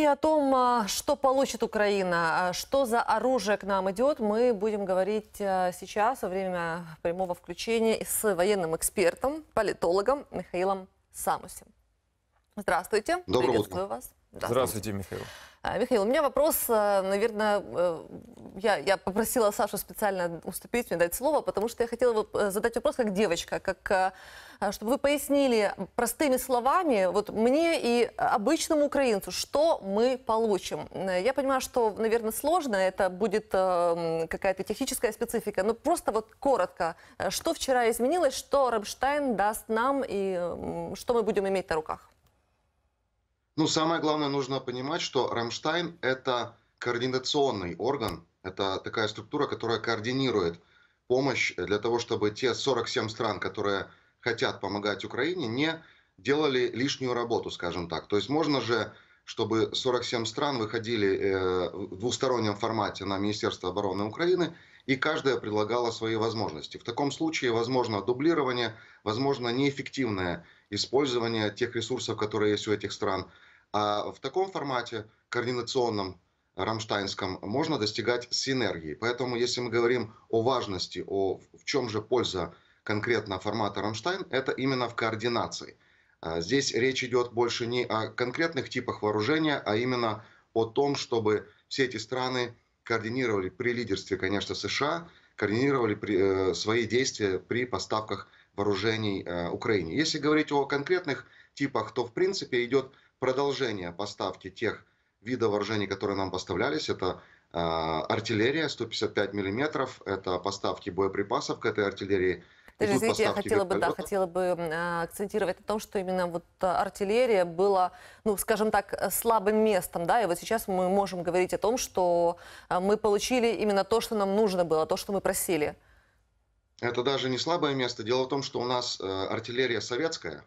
И о том, а, что получит Украина, а, что за оружие к нам идет, мы будем говорить а, сейчас во время прямого включения с военным экспертом, политологом Михаилом Самусем. Здравствуйте. Доброе Приветствую вас. Да, Здравствуйте, Михаил. А, Михаил, у меня вопрос, э, наверное, э, я, я попросила Сашу специально уступить мне, дать слово, потому что я хотела бы э, задать вопрос как девочка, как, а, чтобы вы пояснили простыми словами, вот мне и обычному украинцу, что мы получим. Я понимаю, что, наверное, сложно, это будет какая-то техническая специфика, но просто вот коротко, что вчера изменилось, что Рамштайн даст нам и что мы будем иметь на руках? Ну, самое главное, нужно понимать, что Рамштайн – это координационный орган, это такая структура, которая координирует помощь для того, чтобы те 47 стран, которые хотят помогать Украине, не делали лишнюю работу, скажем так. То есть можно же, чтобы 47 стран выходили э, в двустороннем формате на Министерство обороны Украины, и каждая предлагала свои возможности. В таком случае возможно дублирование, возможно неэффективное использование тех ресурсов, которые есть у этих стран – а в таком формате координационном рамштайнском можно достигать синергии. Поэтому, если мы говорим о важности, о в чем же польза конкретно формата Рамштайн, это именно в координации. А здесь речь идет больше не о конкретных типах вооружения, а именно о том, чтобы все эти страны координировали при лидерстве, конечно, США, координировали при, э, свои действия при поставках вооружений э, Украине. Если говорить о конкретных типах, то в принципе идет продолжение поставки тех видов вооружений, которые нам поставлялись. Это а, артиллерия 155 миллиметров, это поставки боеприпасов к этой артиллерии. Даже, извините, я хотела бы, да, хотела бы а, акцентировать на том, что именно вот а, артиллерия была, ну, скажем так, слабым местом, да, и вот сейчас мы можем говорить о том, что мы получили именно то, что нам нужно было, то, что мы просили. Это даже не слабое место. Дело в том, что у нас э, артиллерия советская,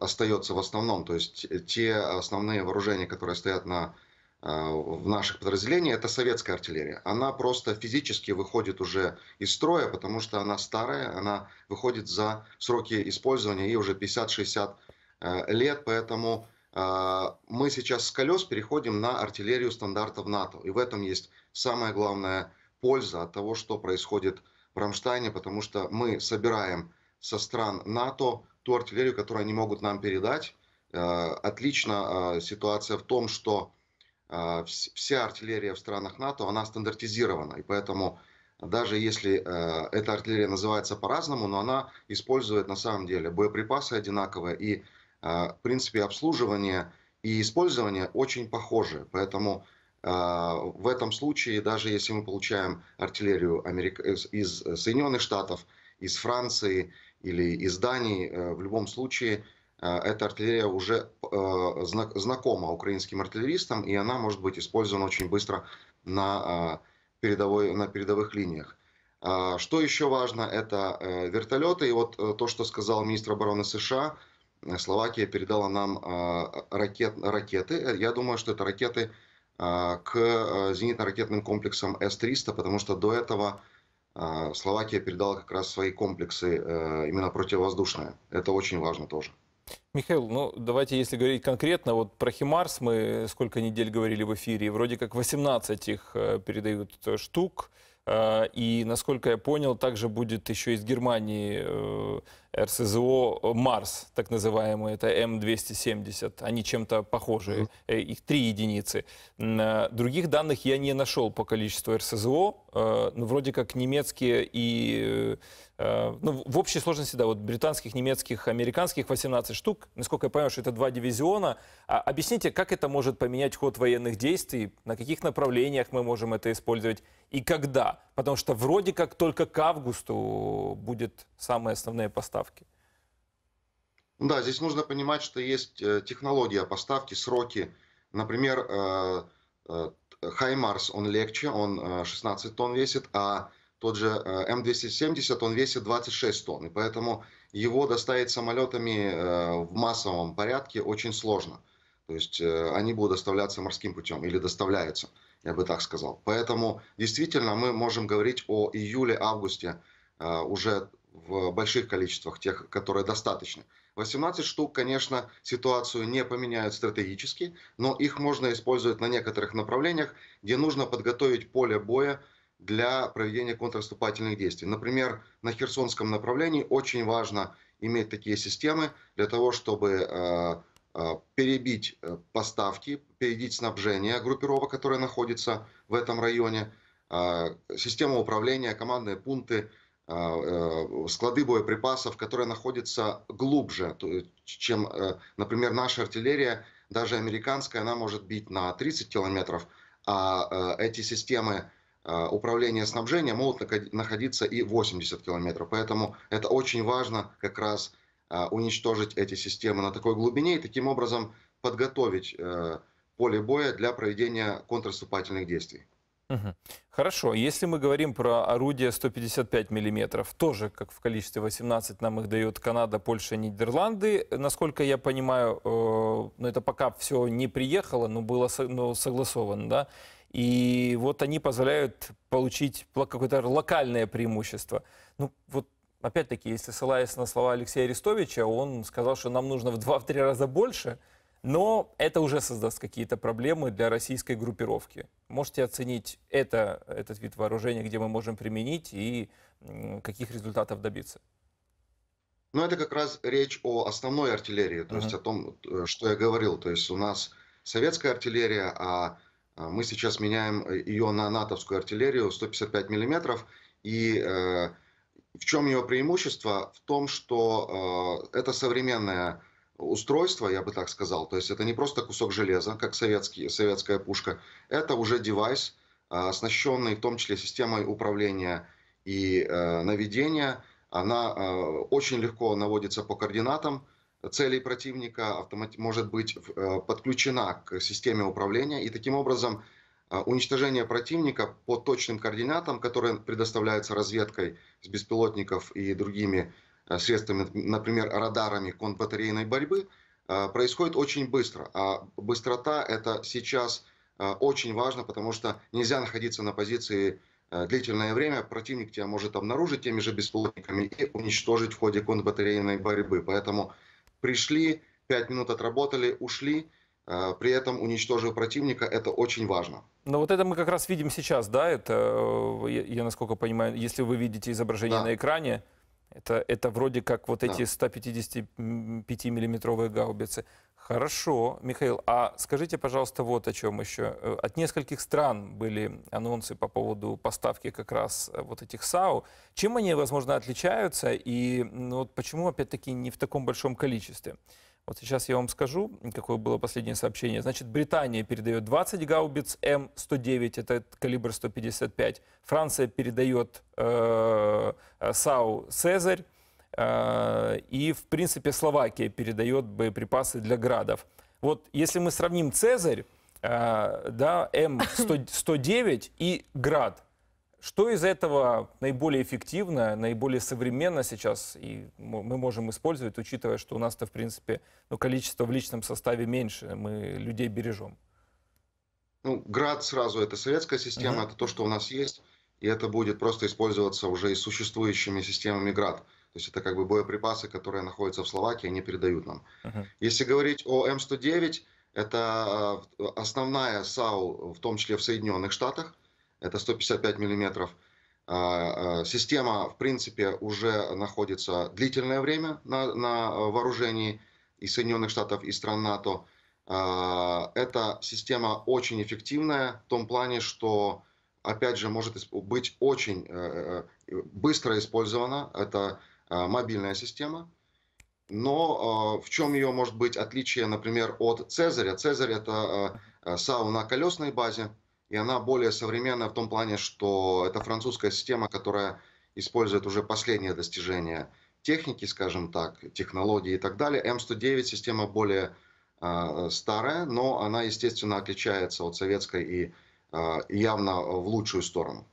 остается в основном. То есть э, те основные вооружения, которые стоят на, э, в наших подразделениях, это советская артиллерия. Она просто физически выходит уже из строя, потому что она старая, она выходит за сроки использования и уже 50-60 э, лет, поэтому мы сейчас с колес переходим на артиллерию стандартов НАТО. И в этом есть самая главная польза от того, что происходит в Рамштайне, потому что мы собираем со стран НАТО ту артиллерию, которую они могут нам передать. Э, отлично э, ситуация в том, что э, вся артиллерия в странах НАТО, она стандартизирована, и поэтому даже если эта артиллерия называется по-разному, но она использует на самом деле боеприпасы одинаковые и, в принципе, обслуживание и использование очень похожи. Поэтому в этом случае, даже если мы получаем артиллерию из Соединенных Штатов, из Франции, или изданий, э, в любом случае э, эта артиллерия уже э, знакома украинским артиллеристам, и она может быть использована очень быстро на, передовой, на передовых линиях. А, что еще важно, это вертолеты. И вот то, что сказал министр обороны США, Словакия передала нам ракет, ракеты. Я думаю, что это ракеты к зенитно-ракетным комплексам С-300, потому что до этого а, Словакия передала как раз свои комплексы э, именно противовоздушные. Это очень важно тоже. Михаил, ну давайте, если говорить конкретно, вот про Химарс мы сколько недель говорили в эфире, вроде как 18 их э, передают э, штук, и, насколько я понял, также будет еще из Германии РСЗО э, «Марс», так называемые, это М270, они чем-то похожи, э, их три единицы. Э, других данных я не нашел по количеству РСЗО, Но ну, вроде как немецкие и... Ну, в общей сложности, да, вот британских, немецких, американских 18 штук. Насколько я понимаю, что это два дивизиона. А объясните, как это может поменять ход военных действий, на каких направлениях мы можем это использовать и когда? Потому что вроде как только к августу будут самые основные поставки. Да, здесь нужно понимать, что есть э, технология поставки, сроки. Например, Хаймарс, э, э, он легче, он 16 тонн весит, а тот же М270, эм он весит 26 тонн. И поэтому его доставить самолетами в массовом порядке очень сложно. То есть они будут доставляться морским путем или доставляются я бы так сказал. Поэтому действительно мы можем говорить о июле-августе э, уже в больших количествах, тех, которые достаточно. 18 штук, конечно, ситуацию не поменяют стратегически, но их можно использовать на некоторых направлениях, где нужно подготовить поле боя для проведения контрнаступательных действий. Например, на Херсонском направлении очень важно иметь такие системы для того, чтобы э, Э, перебить э, поставки, перебить снабжение группировок, которая находится в этом районе, э, система управления, командные пункты, склады боеприпасов, которые находятся глубже, чем, например, наша артиллерия, даже американская, она может бить на 30 километров, а эти системы управления снабжения могут находиться и 80 километров. Поэтому это очень важно как раз а, уничтожить эти системы на такой глубине и таким образом подготовить э, поле боя для проведения контрступательных действий. Хорошо, если мы говорим про орудия 155 миллиметров, тоже как в количестве 18 нам их дает Канада, Польша, Нидерланды. Насколько я понимаю, э, но ну это пока все не приехало, но было но согласовано, да? И вот они позволяют получить какое-то локальное преимущество. Ну вот опять-таки, если ссылаясь на слова Алексея Арестовича, он сказал, что нам нужно в 2-3 раза больше, но это уже создаст какие-то проблемы для российской группировки. Можете оценить это, этот вид вооружения, где мы можем применить и каких результатов добиться? Ну, это как раз речь о основной артиллерии, то uh-huh. есть о том, э, что я говорил. То есть у нас советская артиллерия, а, а мы сейчас меняем ее на натовскую артиллерию 155 миллиметров. И э, в чем ее преимущество? В том, что э, это современное устройство, я бы так сказал. То есть это не просто кусок железа, как советский, советская пушка. Это уже девайс, э, оснащенный в том числе системой управления и э, наведения. Она э, очень легко наводится по координатам целей противника, автомат... может быть э, подключена к системе управления. И таким образом а уничтожение противника по точным координатам, которые предоставляются разведкой с беспилотников и другими э, средствами, например, радарами контрбатарейной борьбы, э, происходит очень быстро. А быстрота это сейчас э, очень важно, потому что нельзя находиться на позиции длительное время. Противник тебя может обнаружить теми же беспилотниками и уничтожить в ходе контрбатарейной борьбы. Поэтому пришли, пять минут отработали, ушли – Э, при этом уничтожив противника, это очень важно. Но вот это мы как раз видим сейчас, да, это, э, я, насколько понимаю, если вы видите изображение да. на экране, это, это вроде как вот да. эти 155-миллиметровые гаубицы. Хорошо, Михаил, а скажите, пожалуйста, вот о чем еще. Э, от нескольких стран были анонсы по поводу поставки как раз вот этих САУ. Чем они, возможно, отличаются и ну, вот почему, опять-таки, не в таком большом количестве? Вот сейчас я вам скажу, какое было последнее сообщение. Значит, Британия передает 20 гаубиц М109, это калибр 155. Франция передает э, э, САУ «Цезарь». Э, и, в принципе, Словакия передает боеприпасы для «Градов». Вот если мы сравним «Цезарь», э, да, М109 и «Град», что из этого наиболее эффективно, наиболее современно сейчас и мы можем использовать, учитывая, что у нас-то, в принципе, ну, количество в личном составе меньше, мы людей бережем? Ну, град сразу это советская система, uh-huh. это то, что у нас есть, и это будет просто использоваться уже и существующими системами град. То есть это как бы боеприпасы, которые находятся в Словакии, они передают нам. Uh-huh. Если говорить о М109, это а, основная САУ, в том числе в Соединенных Штатах это 155 миллиметров. А, а, система, в принципе, уже находится длительное время на, на вооружении и Соединенных Штатов, и стран НАТО. А, эта система очень эффективная в том плане, что, опять же, может быть очень э, э, быстро использована. Это мобильная система. Но в чем ее может быть отличие, например, от Цезаря? Цезарь это САУ на колесной базе – и она более современная в том плане, что это французская система, которая использует уже последние достижения техники, скажем так, технологии и так далее. М109 система более э, старая, но она, естественно, отличается от советской и э, явно в лучшую сторону.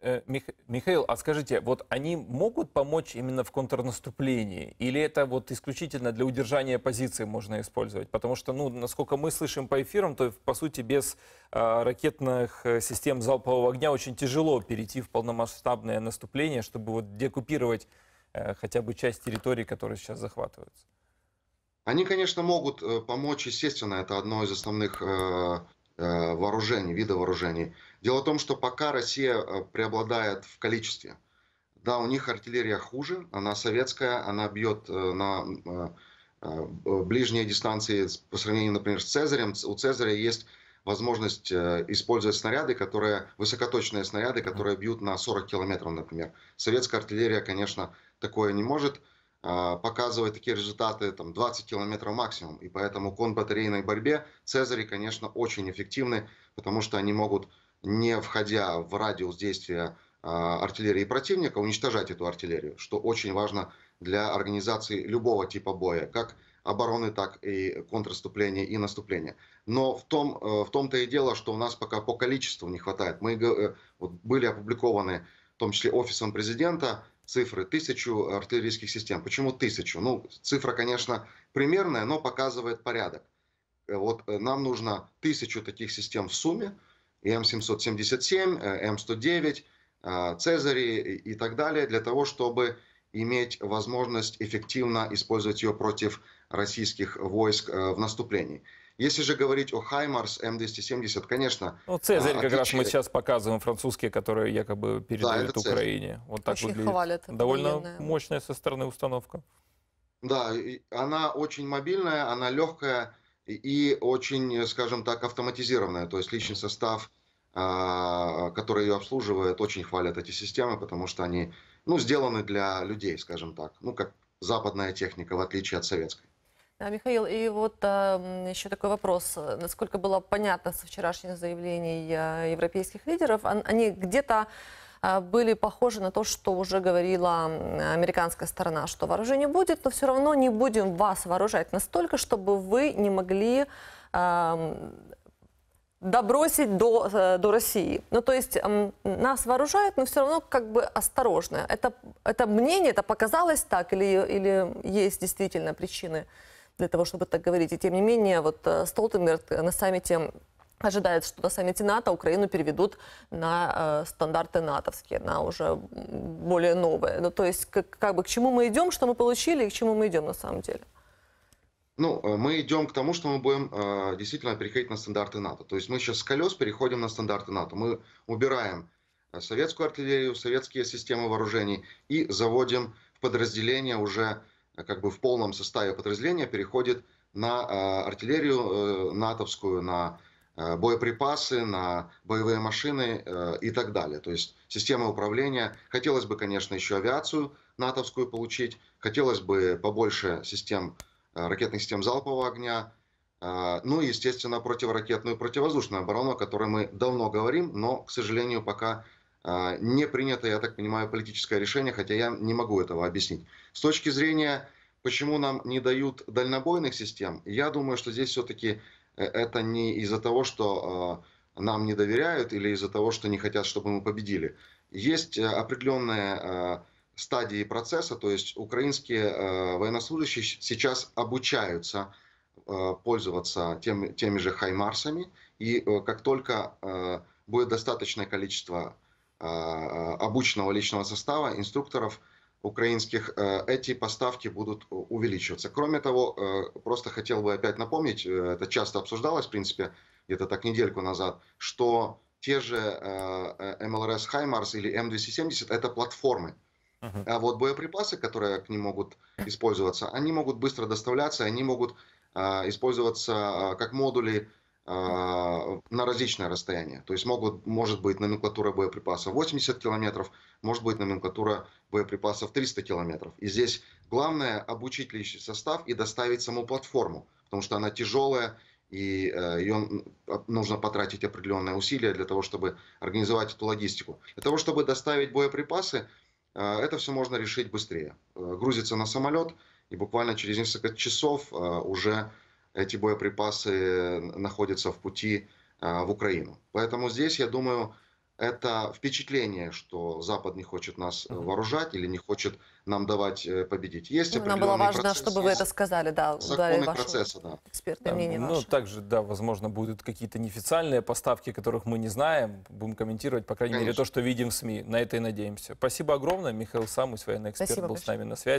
Э, Мих... Михаил, а скажите, вот они могут помочь именно в контрнаступлении? Или это вот исключительно для удержания позиции можно использовать? Потому что, ну, насколько мы слышим по эфирам, то, по сути, без а, э, ракетных систем залпового огня очень тяжело перейти в полномасштабное наступление, чтобы вот декупировать э, хотя бы часть территории, которая сейчас захватывается. Они, конечно, могут э, помочь, естественно, это одно из основных э, Э, вооружений, вида вооружений. Дело в том, что пока Россия э, преобладает в количестве. Да, у них артиллерия хуже, она советская, она бьет э, на ближние дистанции по сравнению, например, с Цезарем. У Цезаря есть возможность использовать снаряды, которые высокоточные снаряды, которые бьют на 40 километров, например. Советская артиллерия, конечно, такое не может. А, показывает такие результаты там, 20 километров максимум. И поэтому кон батарейной борьбе Цезари, конечно, очень эффективны, потому что они могут, не входя в радиус действия а, артиллерии противника, уничтожать эту артиллерию, что очень важно для организации любого типа боя, как обороны, так и контрнаступления и наступления. Но в, том, э, в том-то и дело, что у нас пока по количеству не хватает. Мы э, вот, были опубликованы, в том числе офисом президента, цифры, тысячу артиллерийских систем. Почему тысячу? Ну, цифра, конечно, примерная, но показывает порядок. Э, вот э, нам нужно тысячу таких систем в сумме, э, и М777, М109, Цезарь и так далее, для того, чтобы иметь возможность эффективно использовать ее против российских войск в наступлении. Если же говорить о Хаймарс М270, конечно... Ну, Цезарь отличие... А, как раз мы сейчас показываем, французские, которые якобы передают да, Украине. Вот так Очень выглядит. хвалят. Довольно военная. мощная со стороны установка. Да, она очень мобильная, она легкая и очень, скажем так, автоматизированная. То есть личный состав, а, который ее обслуживает, очень хвалят эти системы, потому что они ну, сделаны для людей, скажем так. Ну, как западная техника, в отличие от советской. А, Михаил, и вот а, еще такой вопрос. Насколько было понятно со вчерашних заявлений а, европейских лидеров, они где-то а, были похожи на то, что уже говорила американская сторона, что вооружения будет, но все равно не будем вас вооружать настолько, чтобы вы не могли а, добросить до, э, до России. Ну, то есть нас вооружают, но все равно как бы осторожно. Это, это мнение, это показалось так или, или есть действительно причины? для того, чтобы так говорить. И тем не менее, вот э, Столтенберг э, на саммите ожидает, что на саммите НАТО Украину переведут на э, стандарты натовские, на уже более новые. Ну, то есть, как, как бы к чему мы идем, что мы получили и к чему мы идем на самом деле? Ну, э, мы идем к тому, что мы будем э, действительно переходить на стандарты НАТО. То есть мы сейчас с колес переходим на стандарты НАТО. Мы убираем советскую артиллерию, советские системы вооружений и заводим в подразделения уже Э, как бы в полном составе подразделения переходит на э, артиллерию э, натовскую, на боеприпасы, на боевые машины и так далее. То есть система управления. Хотелось бы, конечно, еще авиацию натовскую получить. Хотелось бы побольше систем, ракетных систем залпового огня. Ну и, естественно, противоракетную и противовоздушную оборону, о которой мы давно говорим, но, к сожалению, пока не а, непринятое, я так понимаю, политическое решение, хотя я не могу этого объяснить. С точки зрения, почему нам не дают дальнобойных систем, я думаю, что здесь все-таки э, это не из-за того, что а, нам не доверяют или из-за того, что не хотят, чтобы мы победили. Есть э, определенные а, стадии процесса, то есть украинские военнослужащие сейчас обучаются пользоваться тем, теми же хаймарсами, и э, как только будет достаточное количество Э, обученного личного состава, инструкторов украинских, э, эти поставки будут увеличиваться. Кроме того, э, просто хотел бы опять напомнить, это часто обсуждалось, в принципе, где-то так недельку назад, что те же МЛРС HIMARS или М270 это платформы. А вот боеприпасы, которые к ним могут использоваться, они могут быстро доставляться, они могут использоваться как модули а, на различное расстояние. То есть могут, может быть номенклатура боеприпасов 80 километров, может быть номенклатура боеприпасов 300 километров. И здесь главное обучить личный состав и доставить саму платформу, потому что она тяжелая, и э, ее а, нужно потратить определенные усилия для того, чтобы организовать эту логистику. Для того, чтобы доставить боеприпасы, э, это все можно решить быстрее. Э, грузится на самолет, и буквально через несколько часов уже эти боеприпасы э, находятся в пути э, в Украину. Поэтому здесь, я думаю, это впечатление, что Запад не хочет нас вооружать или не хочет нам давать э, победить. Есть ну, Нам было важно, процесс, чтобы вы это сказали, да, законы вашу... процесса, да. Экспертное да, мнение Ну, также, да, возможно, будут какие-то неофициальные поставки, которых мы не знаем. Будем комментировать, по крайней Конечно. мере, то, что видим в СМИ. На это и надеемся. Спасибо огромное. Михаил Самус, военный эксперт, Спасибо был большое. с нами на связи.